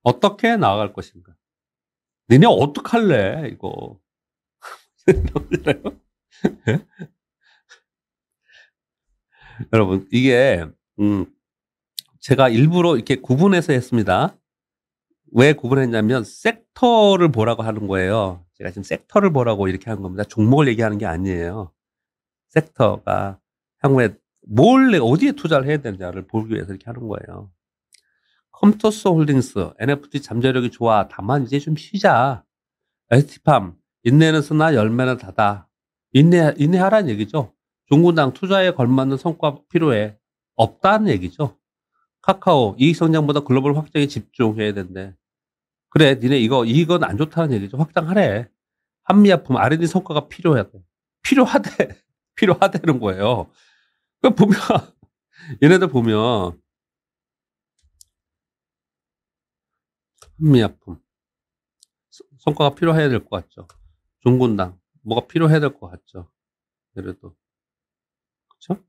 Speaker 1: 어떻게 나아갈 것인가? 니네 어떡할래, 이거. 여러분, 이게, 음, 제가 일부러 이렇게 구분해서 했습니다. 왜 구분했냐면, 섹터를 보라고 하는 거예요. 제가 지금 섹터를 보라고 이렇게 한 겁니다. 종목을 얘기하는 게 아니에요. 섹터가 향후에 뭘내 어디에 투자를 해야 되느냐를 보기 위해서 이렇게 하는 거예요. 컴퓨터스 홀딩스, NFT 잠재력이 좋아. 다만 이제 좀 쉬자. 에스티팜, 인내는 쓰나 열매는 다다. 인내, 인내하란 얘기죠. 중구당 투자에 걸맞는 성과 필요해. 없다는 얘기죠. 카카오, 이익성장보다 글로벌 확장에 집중해야 된대. 그래, 니네 이거, 이익은 안 좋다는 얘기죠. 확장하래. 한미약품 R&D 성과가 필요하대. 필요하대. 필요하대는 거예요. 그 보면, 얘네들 보면, 한미약품. 성과가 필요해야 될 것 같죠. 종군당 뭐가 필요해야 될 것 같죠. 그래도 그렇죠?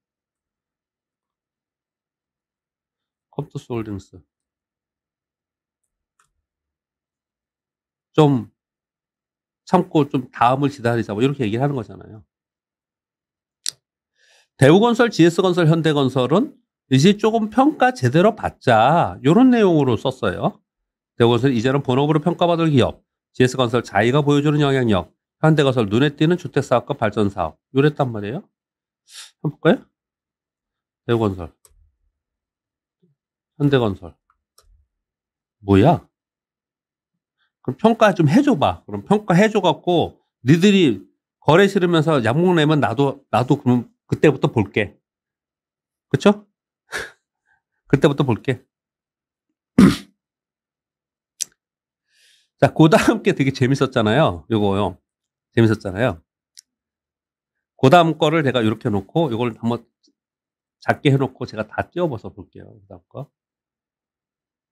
Speaker 1: 컴퓨터 홀딩스 좀 참고 좀 다음을 기다리자 뭐 이렇게 얘기를 하는 거잖아요. 대우건설, GS건설, 현대건설은 이제 조금 평가 제대로 받자 이런 내용으로 썼어요. 대우건설 이제는 본업으로 평가받을 기업, GS건설 자기가 보여주는 영향력, 현대건설 눈에 띄는 주택사업과 발전사업 요랬단 말이에요. 한번 볼까요? 대우건설 현대건설 뭐야? 그럼 평가 좀 해줘봐. 그럼 평가 해줘갖고 니들이 거래 싫으면서 양목 내면 나도 나도 그럼 그때부터 볼게. 그쵸? 그때부터 볼게. 자, 그 다음 게 되게 재밌었잖아요. 요거요. 재밌었잖아요. 그 다음 거를 제가 이렇게 놓고 이걸 한번 작게 해놓고 제가 다 띄워봐서 볼게요. 그 다음 거.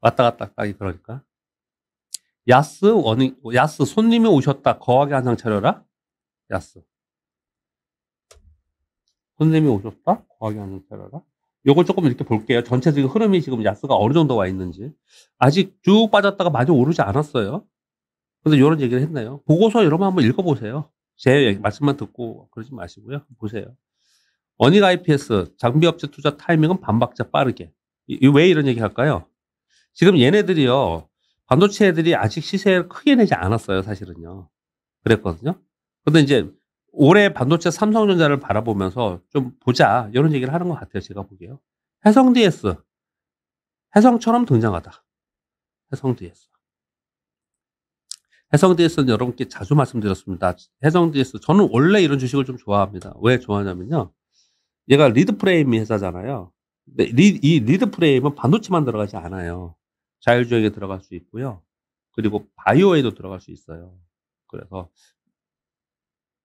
Speaker 1: 왔다 갔다 딱이 그러니까. 야스 원 야스 손님이 오셨다. 거하게 한 상 차려라. 야스. 손님이 오셨다. 거하게 한 상 차려라. 요걸 조금 이렇게 볼게요. 전체적인 흐름이 지금 야스가 어느 정도 와 있는지. 아직 쭉 빠졌다가 마저 오르지 않았어요. 그래서 이런 얘기를 했나요? 보고서 여러분 한번 읽어보세요. 제 말씀만 듣고 그러지 마시고요. 보세요. 어닝 IPS 장비업체 투자 타이밍은 반박자 빠르게. 이, 왜 이런 얘기 할까요? 지금 얘네들이요. 반도체 애들이 아직 시세를 크게 내지 않았어요. 사실은요. 그랬거든요. 근데 이제 올해 반도체 삼성전자를 바라보면서 좀 보자. 이런 얘기를 하는 것 같아요. 제가 보기에요. 해성 DS. 해성처럼 등장하다. 해성 DS. 해성대에서는 여러분께 자주 말씀드렸습니다. 해성대에서 저는 원래 이런 주식을 좀 좋아합니다. 왜 좋아하냐면요. 얘가 리드 프레임 회사잖아요. 근데 리, 이 리드 프레임은 반도체만 들어가지 않아요. 자율주행에 들어갈 수 있고요. 그리고 바이오에도 들어갈 수 있어요. 그래서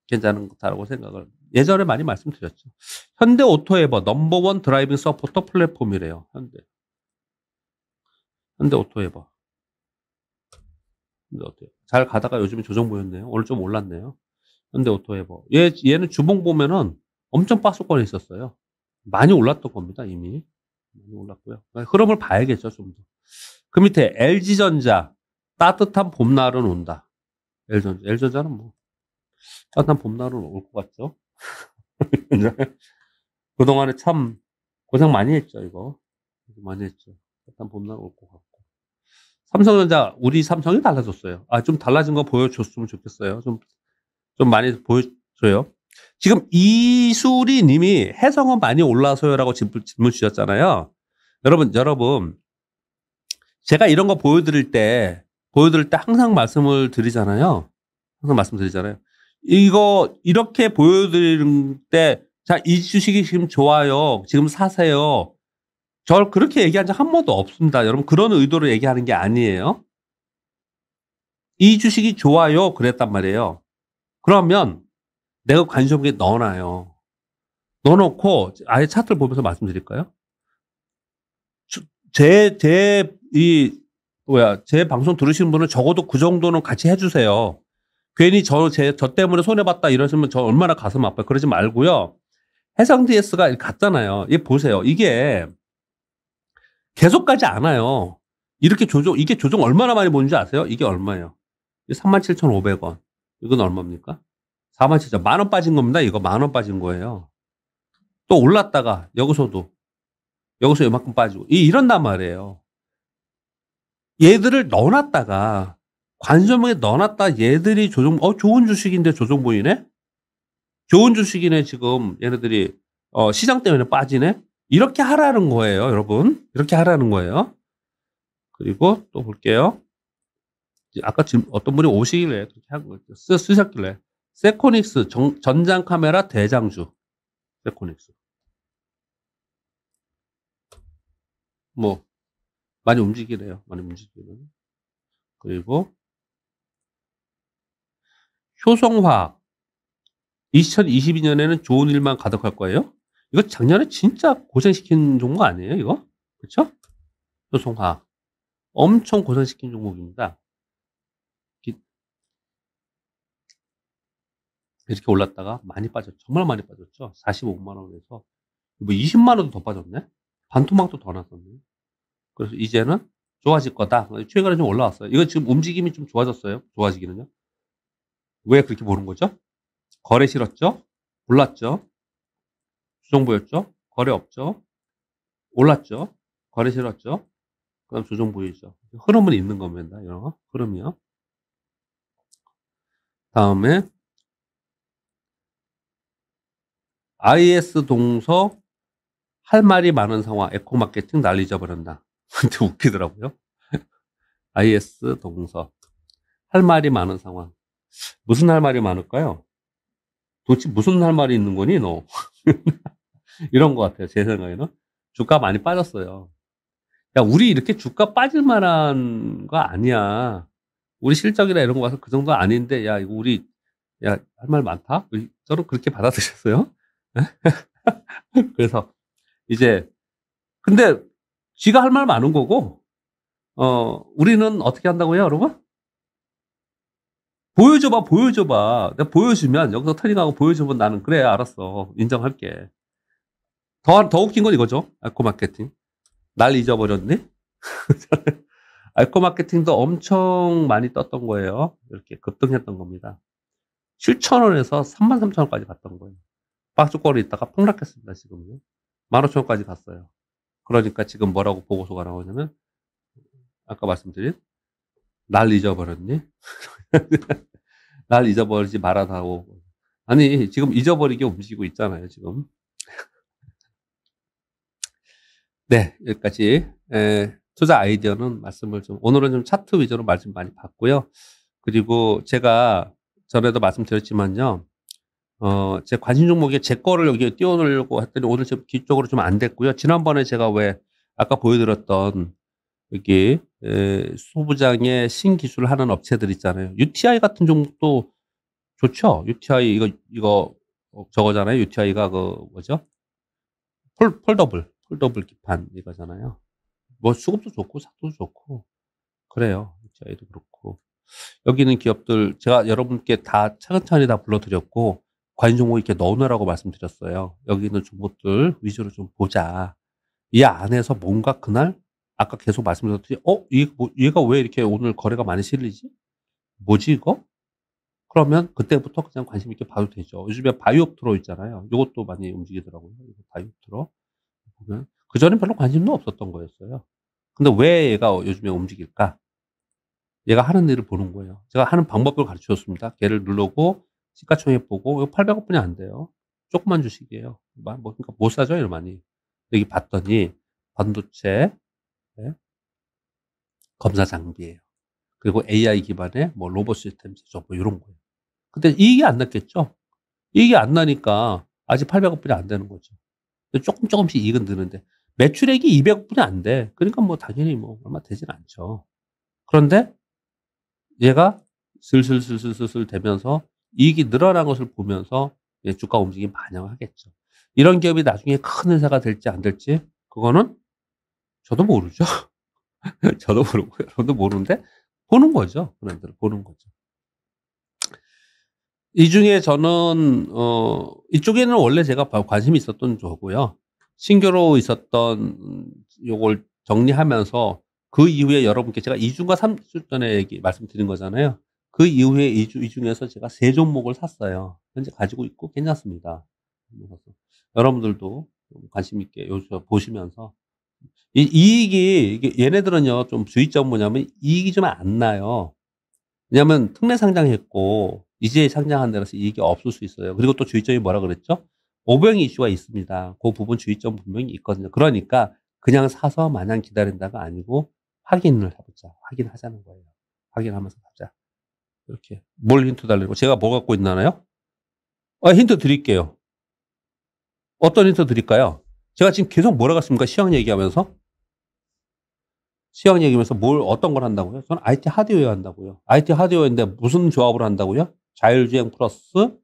Speaker 1: 괜찮은 거다라고 생각을 예전에 많이 말씀드렸죠. 현대 오토에버 넘버원 드라이빙 서포터 플랫폼이래요. 현대. 현대 오토에버. 근데 어때요? 잘 가다가 요즘에 조정 보였네요. 오늘 좀 올랐네요. 현대 오토에버. 얘, 얘는 주봉 보면은 엄청 박스권에 있었어요. 많이 올랐던 겁니다, 이미. 많이 올랐고요. 그러니까 흐름을 봐야겠죠, 좀 더. 그 밑에 LG전자. 따뜻한 봄날은 온다. LG전자. LG전자는 뭐, 따뜻한 봄날은 올 것 같죠? 그동안에 참 고생 많이 했죠, 이거. 많이 했죠. 따뜻한 봄날 올 것 같고. 삼성전자 우리 삼성이 달라졌어요. 아 좀 달라진 거 보여줬으면 좋겠어요. 좀 좀 많이 보여줘요. 지금 이수리 님이 해성은 많이 올라서요라고 질문 주셨잖아요. 여러분, 여러분, 제가 이런 거 보여드릴 때, 보여드릴 때 항상 말씀을 드리잖아요. 항상 말씀드리잖아요. 이거, 이렇게 보여드릴 때, 자, 이 주식이 지금 좋아요. 지금 사세요. 저 그렇게 얘기한 적 한 번도 없습니다. 여러분 그런 의도로 얘기하는 게 아니에요. 이 주식이 좋아요 그랬단 말이에요. 그러면 내가 관심 없게 넣어놔요. 넣어놓고 아예 차트를 보면서 말씀드릴까요? 제 제 이 뭐야 제 방송 들으신 분은 적어도 그 정도는 같이 해주세요. 괜히 저제저 때문에 손해 봤다 이러시면 저 얼마나 가슴 아파요. 그러지 말고요. 해상 DS가 같잖아요이게 보세요. 이게 계속 가지 않아요. 이렇게 조정, 이게 조정 얼마나 많이 보는지 아세요? 이게 얼마예요? 37,500원. 이건 얼마입니까? 4만 0천 만원 빠진 겁니다. 이거 만 원 빠진 거예요. 또 올랐다가 여기서도 여기서 이만큼 빠지고 이, 이런단 말이에요. 얘들을 넣어놨다가 관점에 넣어놨다 얘들이 조정 어 좋은 주식인데 조정 보이네 좋은 주식이네 지금 얘네들이 어 시장 때문에 빠지네 이렇게 하라는 거예요, 여러분. 이렇게 하라는 거예요. 그리고 또 볼게요. 아까 지금 어떤 분이 오시길래 그렇게 하고 쓰, 쓰셨길래 세코닉스 정, 전장 카메라 대장주 세코닉스 뭐 많이 움직이네요. 많이 움직이는 그리고 효성화 2022년에는 좋은 일만 가득할 거예요. 이거 작년에 진짜 고생시킨 종목 아니에요, 이거? 그렇죠? 조선화학. 엄청 고생시킨 종목입니다. 이렇게 올랐다가 많이 빠졌죠. 정말 많이 빠졌죠. 45만 원에서 뭐 20만 원도 더 빠졌네. 반토막도 더 났었네. 그래서 이제는 좋아질 거다. 최근에 좀 올라왔어요. 이거 지금 움직임이 좀 좋아졌어요. 좋아지기는요. 왜 그렇게 보는 거죠? 거래 실었죠? 올랐죠? 조정부였죠. 거래 없죠. 올랐죠. 거래 실었죠. 그 다음 조정부이죠. 흐름은 있는 겁니다. 이런 흐름이요. 다음에 IS 동서 할 말이 많은 상황 에코 마케팅 날리어버린다 근데 웃기더라고요. IS 동서 할 말이 많은 상황 무슨 할 말이 많을까요? 도대체 무슨 할 말이 있는 거니 너? 이런 것 같아요. 제 생각에는. 주가 많이 빠졌어요. 야, 우리 이렇게 주가 빠질 만한 거 아니야. 우리 실적이나 이런 거 봐서 그 정도 아닌데, 야, 이거 우리, 야, 할 말 많다? 저를 그렇게 받아들였어요? 그래서, 이제, 근데, 쥐가할 말 많은 거고, 어, 우리는 어떻게 한다고요, 여러분? 보여줘봐, 보여줘봐. 내가 보여주면, 여기서 터닝하고 보여주면 나는, 그래, 알았어. 인정할게. 더, 더 웃긴 건 이거죠. 알코 마케팅. 날 잊어버렸네? 알코 마케팅도 엄청 많이 떴던 거예요. 이렇게 급등했던 겁니다. 7,000원에서 33,000원까지 갔던 거예요. 박스권이 있다가 폭락했습니다, 지금요. 15,000원까지 갔어요. 그러니까 지금 뭐라고 보고서가 나오냐면, 아까 말씀드린, 날 잊어버렸니? 날 잊어버리지 말아다오. 아니, 지금 잊어버리게 움직이고 있잖아요, 지금. 네, 여기까지 에, 투자 아이디어는 말씀을 좀 오늘은 좀 차트 위주로 말씀 많이 봤고요. 그리고 제가 전에도 말씀드렸지만요. 어, 제 관심 종목에 제 거를 여기 띄워놓으려고 했더니 오늘 좀 뒤쪽으로 좀 안 됐고요. 지난번에 제가 왜 아까 보여드렸던 여기 에, 소부장의 신기술 하는 업체들 있잖아요. UTI 같은 종목도 좋죠. UTI 이거 이거 저거잖아요. UTI가 그 뭐죠? 폴더블 홀더블 기판 이거잖아요. 뭐 수급도 좋고 사도 좋고 그래요. 저희도 그렇고 여기는 기업들 제가 여러분께 다 차근차근히 다 불러드렸고 관심 종목 이렇게 넣어놓으라고 말씀드렸어요. 여기 있는 종목들 위주로 좀 보자. 이 안에서 뭔가 그날 아까 계속 말씀드렸듯이 어? 뭐, 얘, 가왜 이렇게 오늘 거래가 많이 실리지? 뭐지 이거? 그러면 그때부터 그냥 관심 있게 봐도 되죠. 요즘에 바이오트로 있잖아요. 이것도 많이 움직이더라고요. 바이오트로 그 전엔 별로 관심도 없었던 거였어요. 근데 왜 얘가 요즘에 움직일까? 얘가 하는 일을 보는 거예요. 제가 하는 방법을 가르쳐 줬습니다. 걔를 누르고 시가총액 보고 이거 800억 분이 안 돼요. 조그만 주식이에요. 뭐, 그러니까 못 사죠, 이러많이 여기 봤더니 반도체 네? 검사 장비예요. 그리고 AI 기반의 뭐 로봇 시스템 제조 뭐 이런 거예요. 근데 이익이 안 났겠죠? 이익이 안 나니까 아직 800억 분이 안 되는 거죠. 조금 조금씩 이익은 드는데 매출액이 200분이 안 돼. 그러니까 뭐 당연히 뭐 얼마 되진 않죠. 그런데 얘가 슬슬슬슬슬 되면서 이익이 늘어난 것을 보면서 예, 주가 움직임 반영하겠죠. 이런 기업이 나중에 큰 회사가 될지 안 될지 그거는 저도 모르죠. 저도 모르고 여러분도 모르는데 보는 거죠. 그런들 보는 거죠. 이 중에 저는 어 이쪽에는 원래 제가 관심이 있었던 거고요. 신교로 있었던 음, 요걸 정리하면서 그 이후에 여러분께 제가 2주가 3주 전에 얘기 말씀드린 거잖아요. 그 이후에 이주이 중에서 제가 세 종목을 샀어요. 현재 가지고 있고 괜찮습니다. 여러분들도 관심 있게 요즘 보시면서 이, 이익이 얘네들은요 좀 주의점 뭐냐면 이익이 좀 안 나요. 왜냐하면 특례 상장했고 이제 상장한 데라서 이익이 없을 수 있어요. 그리고 또 주의점이 뭐라 그랬죠? 오병 이슈가 있습니다. 그 부분 주의점 분명히 있거든요. 그러니까 그냥 사서 마냥 기다린다가 아니고 확인을 해보자. 확인하자는 거예요. 확인하면서 가자. 이렇게. 뭘 힌트 달리고 제가 뭐 갖고 있나요? 아, 힌트 드릴게요. 어떤 힌트 드릴까요? 제가 지금 계속 뭐라 갔습니까? 시황 얘기하면서? 시황 얘기하면서 뭘, 어떤 걸 한다고요? 저는 IT 하드웨어 한다고요. IT 하드웨어인데 무슨 조합을 한다고요? 자율주행 플러스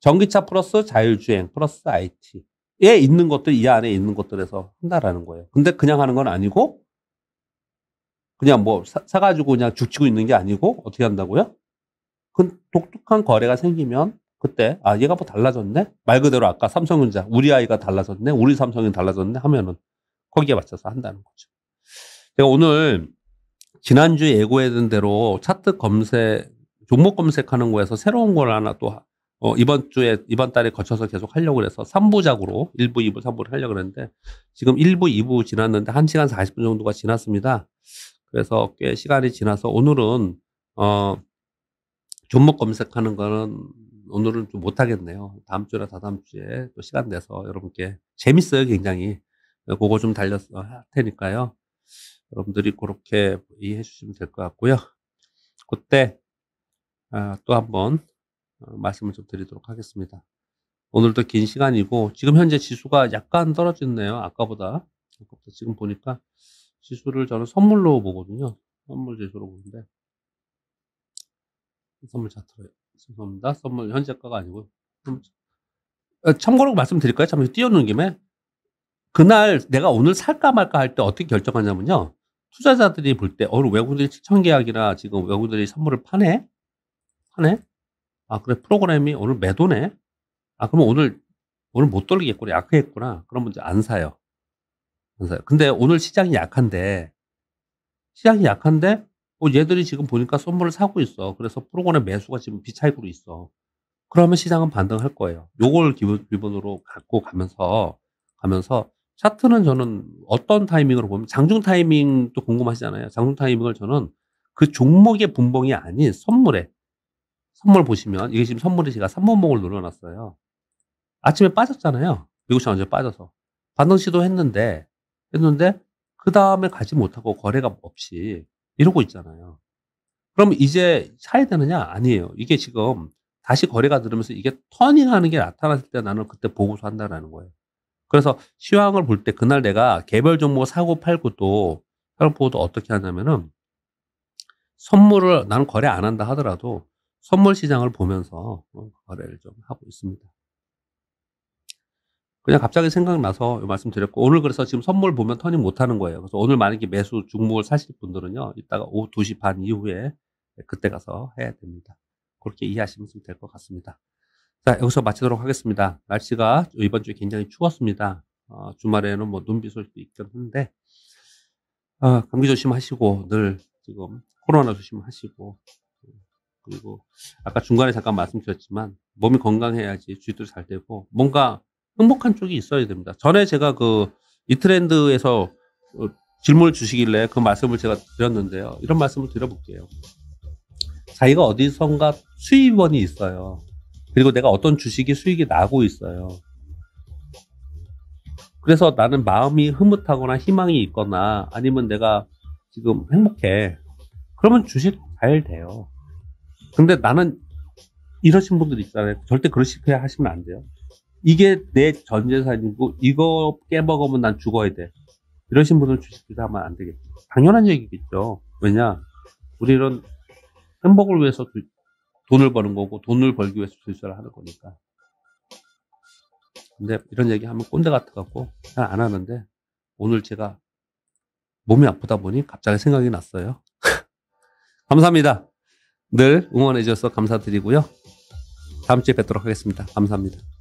Speaker 1: 전기차 플러스 자율주행 플러스 IT에 있는 것들 이 안에 있는 것들에서 한다라는 거예요. 근데 그냥 하는 건 아니고 그냥 뭐 사, 사가지고 그냥 죽치고 있는 게 아니고 어떻게 한다고요? 그 독특한 거래가 생기면 그때 아 얘가 뭐 달라졌네 말 그대로 아까 삼성전자 우리 아이가 달라졌네 우리 삼성이 달라졌네 하면은 거기에 맞춰서 한다는 거죠. 제가 오늘 지난주 예고했던 대로 차트 검색 종목 검색하는 거에서 새로운 걸 하나 또 어, 이번 주에 이번 달에 거쳐서 계속 하려고 그래서 3부작으로 1부, 2부, 3부를 하려고 했는데 지금 1부, 2부 지났는데 1시간 40분 정도가 지났습니다. 그래서 꽤 시간이 지나서 오늘은 어 종목 검색하는 거는 오늘은 좀 못 하겠네요. 다음 주나 다다음 주에 또 시간 내서 여러분께 재밌어요, 굉장히. 그거 좀 달렸 할 테니까요. 여러분들이 그렇게 이해해 주시면 될 것 같고요. 그때 아, 또 한번 어, 말씀을 좀 드리도록 하겠습니다. 오늘도 긴 시간이고 지금 현재 지수가 약간 떨어졌네요. 아까보다. 아까보 지금 보니까 지수를 저는 선물로 보거든요. 선물 지수로 보는데 선물 차트로 요 죄송합니다. 선물 현재가가 아니고 음, 어, 참고로 말씀드릴까요? 잠시 띄워놓은 김에 그날 내가 오늘 살까 말까 할 때 어떻게 결정하냐면요. 투자자들이 볼 때, 어, 외국인들이 추천 계약이나 지금 외국인들이 선물을 파네? 하네? 아, 그래, 프로그램이 오늘 매도네? 아, 그러면 오늘, 오늘 못 돌리겠구나. 약했구나. 그러면 이제 안 사요. 안 사요. 근데 오늘 시장이 약한데, 시장이 약한데, 어, 얘들이 지금 보니까 선물을 사고 있어. 그래서 프로그램 매수가 지금 비차익으로 있어. 그러면 시장은 반등할 거예요. 요걸 기본, 기본으로 갖고 가면서, 가면서, 차트는 저는 어떤 타이밍으로 보면, 장중 타이밍도 궁금하시잖아요. 장중 타이밍을 저는 그 종목의 분봉이 아닌 선물에, 선물 보시면 이게 지금 선물이 제가 3번목을 눌러놨어요. 아침에 빠졌잖아요. 미국 시장 언제 빠져서 반등 시도했는데 했는데 그 다음에 가지 못하고 거래가 없이 이러고 있잖아요. 그럼 이제 사야 되느냐? 아니에요. 이게 지금 다시 거래가 들으면서 이게 터닝하는 게 나타났을 때 나는 그때 보고서 한다라는 거예요. 그래서 시황을 볼 때 그날 내가 개별 종목 사고 팔고도 사고 보고도 어떻게 하냐면은 선물을 나는 거래 안 한다 하더라도 선물 시장을 보면서 어, 거래를 좀 하고 있습니다. 그냥 갑자기 생각나서 말씀드렸고 오늘 그래서 지금 선물 보면 터닝 못하는 거예요. 그래서 오늘 만약에 매수 중목을 사실 분들은요. 이따가 오후 2시 반 이후에 그때 가서 해야 됩니다. 그렇게 이해하시면 될 것 같습니다. 자 여기서 마치도록 하겠습니다. 날씨가 이번 주에 굉장히 추웠습니다. 어, 주말에는 뭐 눈비 소식도 있긴 한데 어, 감기 조심하시고 늘 지금 코로나 조심하시고 그리고 아까 중간에 잠깐 말씀드렸지만 몸이 건강해야지 주식도 잘 되고 뭔가 행복한 쪽이 있어야 됩니다. 전에 제가 그이 트렌드에서 어, 질문을 주시길래 그 말씀을 제가 드렸는데요. 이런 말씀을 드려볼게요. 자기가 어디선가 수입원이 있어요. 그리고 내가 어떤 주식이 수익이 나고 있어요. 그래서 나는 마음이 흐뭇하거나 희망이 있거나 아니면 내가 지금 행복해. 그러면 주식 잘 돼요. 근데 나는 이러신 분들 있잖아요. 절대 그러시게 하시면 안 돼요. 이게 내전 재산이고 이거 깨먹으면 난 죽어야 돼. 이러신 분들 주식 투자하면 안 되겠죠. 당연한 얘기겠죠. 왜냐? 우리는 행복을 위해서 돈을 버는 거고 돈을 벌기 위해서 투자를 하는 거니까. 근데 이런 얘기 하면 꼰대 같아갖고 잘 안 하는데 오늘 제가 몸이 아프다 보니 갑자기 생각이 났어요. 감사합니다. 늘 응원해 주셔서 감사드리고요. 다음 주에 뵙도록 하겠습니다. 감사합니다.